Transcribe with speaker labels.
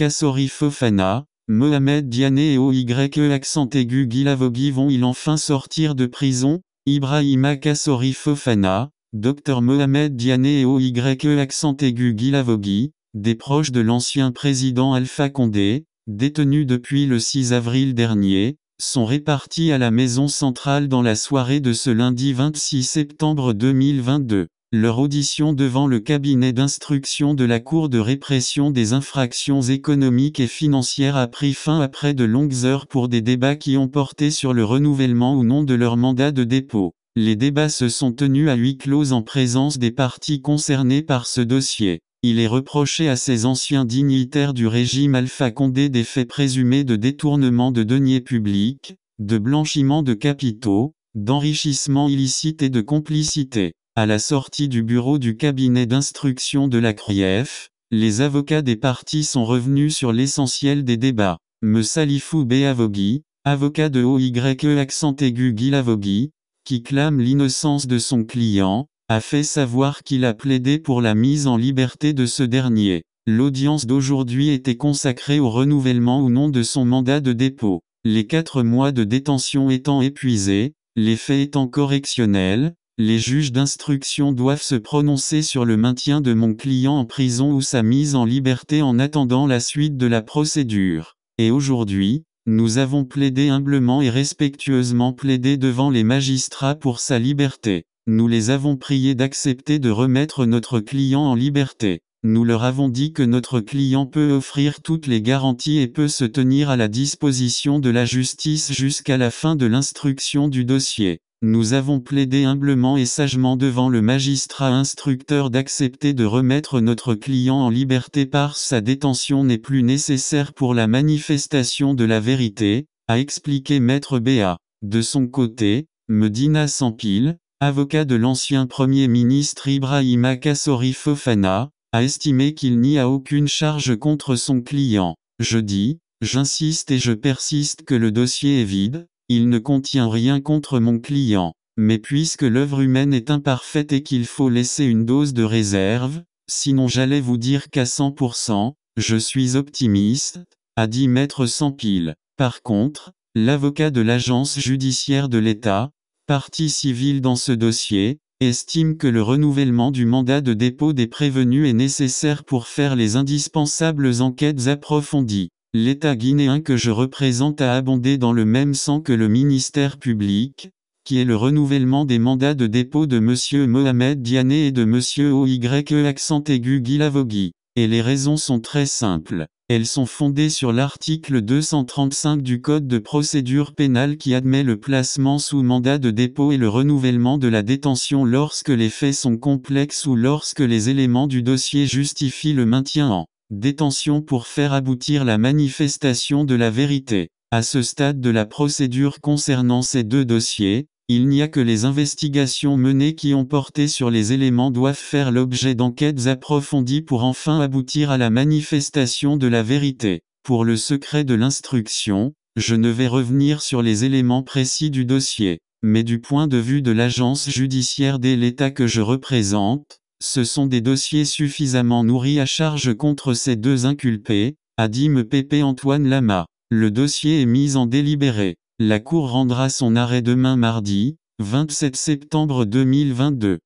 Speaker 1: Kassori Fofana, Mohamed Diané et OYE accent aigu Gilavogi vont-ils enfin sortir de prison Ibrahima Kassori Fofana, Dr Mohamed Diane et OYE accent aigu Gilavogi, des proches de l'ancien président Alpha Condé, détenus depuis le 6 avril dernier, sont répartis à la maison centrale dans la soirée de ce lundi 26 septembre 2022. Leur audition devant le cabinet d'instruction de la Cour de répression des infractions économiques et financières a pris fin après de longues heures pour des débats qui ont porté sur le renouvellement ou non de leur mandat de dépôt. Les débats se sont tenus à huis clos en présence des parties concernées par ce dossier. Il est reproché à ces anciens dignitaires du régime Alpha Condé des faits présumés de détournement de deniers publics, de blanchiment de capitaux, d'enrichissement illicite et de complicité. À la sortie du bureau du cabinet d'instruction de la CRIEF, les avocats des partis sont revenus sur l'essentiel des débats. M. Salifou Avogui, avocat de OYE accent aigu Guilavogui, qui clame l'innocence de son client, a fait savoir qu'il a plaidé pour la mise en liberté de ce dernier. L'audience d'aujourd'hui était consacrée au renouvellement ou non de son mandat de dépôt. Les quatre mois de détention étant épuisés, les faits étant correctionnels, les juges d'instruction doivent se prononcer sur le maintien de mon client en prison ou sa mise en liberté en attendant la suite de la procédure. Et aujourd'hui, nous avons plaidé humblement et respectueusement plaidé devant les magistrats pour sa liberté. Nous les avons priés d'accepter de remettre notre client en liberté. Nous leur avons dit que notre client peut offrir toutes les garanties et peut se tenir à la disposition de la justice jusqu'à la fin de l'instruction du dossier. Nous avons plaidé humblement et sagement devant le magistrat instructeur d'accepter de remettre notre client en liberté par sa détention n'est plus nécessaire pour la manifestation de la vérité, a expliqué maître Ba. De son côté, Medina Sampil, avocat de l'ancien Premier ministre Ibrahima Kassori Fofana, a estimé qu'il n'y a aucune charge contre son client. Je dis, j'insiste et je persiste que le dossier est vide, il ne contient rien contre mon client. Mais puisque l'œuvre humaine est imparfaite et qu'il faut laisser une dose de réserve, sinon j'allais vous dire qu'à 100%, je suis optimiste, à 10 mètres sans pile. Par contre, l'avocat de l'agence judiciaire de l'État, partie civile dans ce dossier, estime que le renouvellement du mandat de dépôt des prévenus est nécessaire pour faire les indispensables enquêtes approfondies. L'État guinéen que je représente a abondé dans le même sens que le ministère public, qui est le renouvellement des mandats de dépôt de M. Mohamed Diané et de M. OYE accent aigu Et les raisons sont très simples. Elles sont fondées sur l'article 235 du Code de procédure pénale qui admet le placement sous mandat de dépôt et le renouvellement de la détention lorsque les faits sont complexes ou lorsque les éléments du dossier justifient le maintien en Détention pour faire aboutir la manifestation de la vérité. À ce stade de la procédure concernant ces deux dossiers, il n'y a que les investigations menées qui ont porté sur les éléments doivent faire l'objet d'enquêtes approfondies pour enfin aboutir à la manifestation de la vérité. Pour le secret de l'instruction, je ne vais revenir sur les éléments précis du dossier, mais du point de vue de l'agence judiciaire dès l'État que je représente, ce sont des dossiers suffisamment nourris à charge contre ces deux inculpés, a dit me Pépé Antoine Lama. Le dossier est mis en délibéré. La Cour rendra son arrêt demain mardi, 27 septembre 2022.